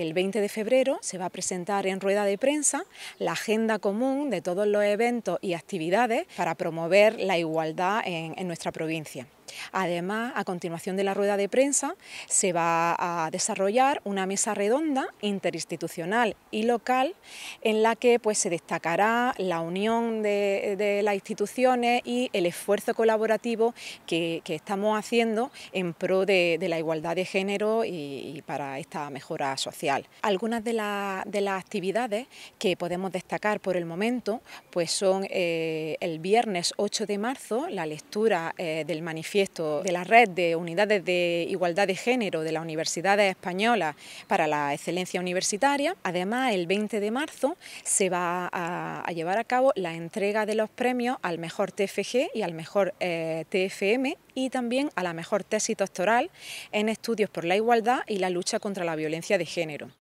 el 20 de febrero se va a presentar en rueda de prensa la agenda común de todos los eventos y actividades para promover la igualdad en, en nuestra provincia. Además, a continuación de la rueda de prensa, se va a desarrollar una mesa redonda interinstitucional y local en la que pues, se destacará la unión de, las instituciones y el esfuerzo colaborativo que, estamos haciendo en pro de, la igualdad de género y, para esta mejora social. Algunas de, las actividades que podemos destacar por el momento pues son eh, el viernes 8 de marzo la lectura eh, del manifiesto de la red de unidades de igualdad de género de las universidades españolas para la excelencia universitaria. Además, el 20 de marzo se va a, llevar a cabo la entrega de los premios al mejor TFG y al mejor eh, TFM y también a la mejor tesis doctoral en estudios por la igualdad y la lucha contra la violencia de género.